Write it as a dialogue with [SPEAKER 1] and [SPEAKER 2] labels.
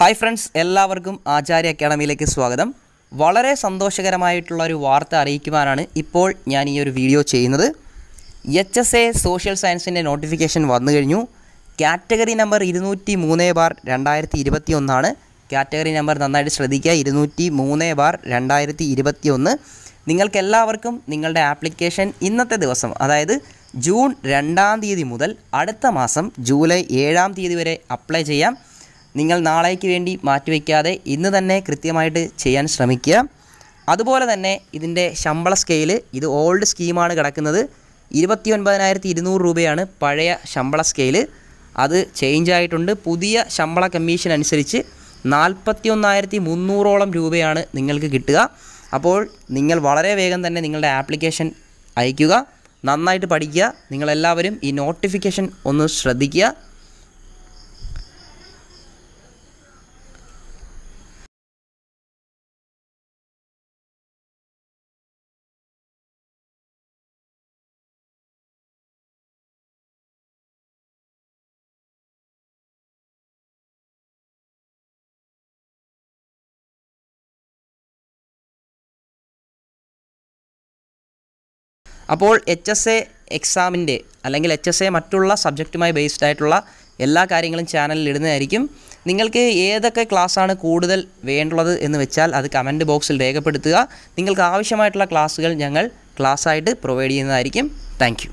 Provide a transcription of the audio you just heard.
[SPEAKER 1] hi friends എല്ലാവർക്കും ആചാര്യ അക്കാഡമിയിലേക്ക് സ്വാഗതം വളരെ സന്തോഷകരമായിട്ടുള്ള ഒരു വാർത്ത അറിയിക്കുവാനാണ് ഇപ്പോൾ ഞാൻ ഈ ഒരു വീഡിയോ ചെയ്യുന്നത് എച്ച് എസ് എ സോഷ്യൽ സയൻസിൻ്റെ നോട്ടിഫിക്കേഷൻ വന്നു കഴിഞ്ഞു കാറ്റഗറി നമ്പർ ഇരുന്നൂറ്റി മൂന്ന് ബാർ രണ്ടായിരത്തി ഇരുപത്തി ഒന്നാണ് കാറ്റഗറി നമ്പർ നന്നായിട്ട് ശ്രദ്ധിക്കുക ഇരുന്നൂറ്റി മൂന്ന് ബാർ രണ്ടായിരത്തി ഇരുപത്തി ഒന്ന് നിങ്ങൾക്കെല്ലാവർക്കും നിങ്ങളുടെ ആപ്ലിക്കേഷൻ ഇന്നത്തെ ദിവസം അതായത് ജൂൺ രണ്ടാം തീയതി മുതൽ അടുത്ത മാസം ജൂലൈ ഏഴാം തീയതി വരെ അപ്ലൈ ചെയ്യാം നിങ്ങൾ നാളേക്ക് വേണ്ടി മാറ്റിവെക്കാതെ ഇന്ന് തന്നെ കൃത്യമായിട്ട് ചെയ്യാൻ ശ്രമിക്കുക അതുപോലെ തന്നെ ഇതിൻ്റെ ശമ്പള സ്കെയിൽ ഇത് ഓൾഡ് സ്കീമാണ് കിടക്കുന്നത് ഇരുപത്തി ഒൻപതിനായിരത്തി ഇരുന്നൂറ് രൂപയാണ് പഴയ ശമ്പള സ്കെയിൽ അത് ചേഞ്ച് ആയിട്ടുണ്ട് പുതിയ ശമ്പള കമ്മീഷൻ അനുസരിച്ച് നാൽപ്പത്തി ഒന്നായിരത്തി മുന്നൂറോളം രൂപയാണ് നിങ്ങൾക്ക് കിട്ടുക അപ്പോൾ നിങ്ങൾ വളരെ വേഗം തന്നെ നിങ്ങളുടെ ആപ്ലിക്കേഷൻ അയയ്ക്കുക നന്നായിട്ട് പഠിക്കുക നിങ്ങളെല്ലാവരും ഈ നോട്ടിഫിക്കേഷൻ ഒന്ന് ശ്രദ്ധിക്കുക അപ്പോൾ എച്ച് എസ് എ എക്സാമിൻ്റെ അല്ലെങ്കിൽ എച്ച് എസ് എ മറ്റുള്ള സബ്ജക്റ്റുമായി ബേസ്ഡ് ആയിട്ടുള്ള എല്ലാ കാര്യങ്ങളും ചാനലിൽ ഇടുന്നതായിരിക്കും നിങ്ങൾക്ക് ഏതൊക്കെ ക്ലാസ്സാണ് കൂടുതൽ വേണ്ടുള്ളത് എന്ന് വെച്ചാൽ അത് കമൻറ്റ് ബോക്സിൽ രേഖപ്പെടുത്തുക നിങ്ങൾക്ക് ആവശ്യമായിട്ടുള്ള ക്ലാസ്സുകൾ ഞങ്ങൾ ക്ലാസ്സായിട്ട് പ്രൊവൈഡ് ചെയ്യുന്നതായിരിക്കും താങ്ക്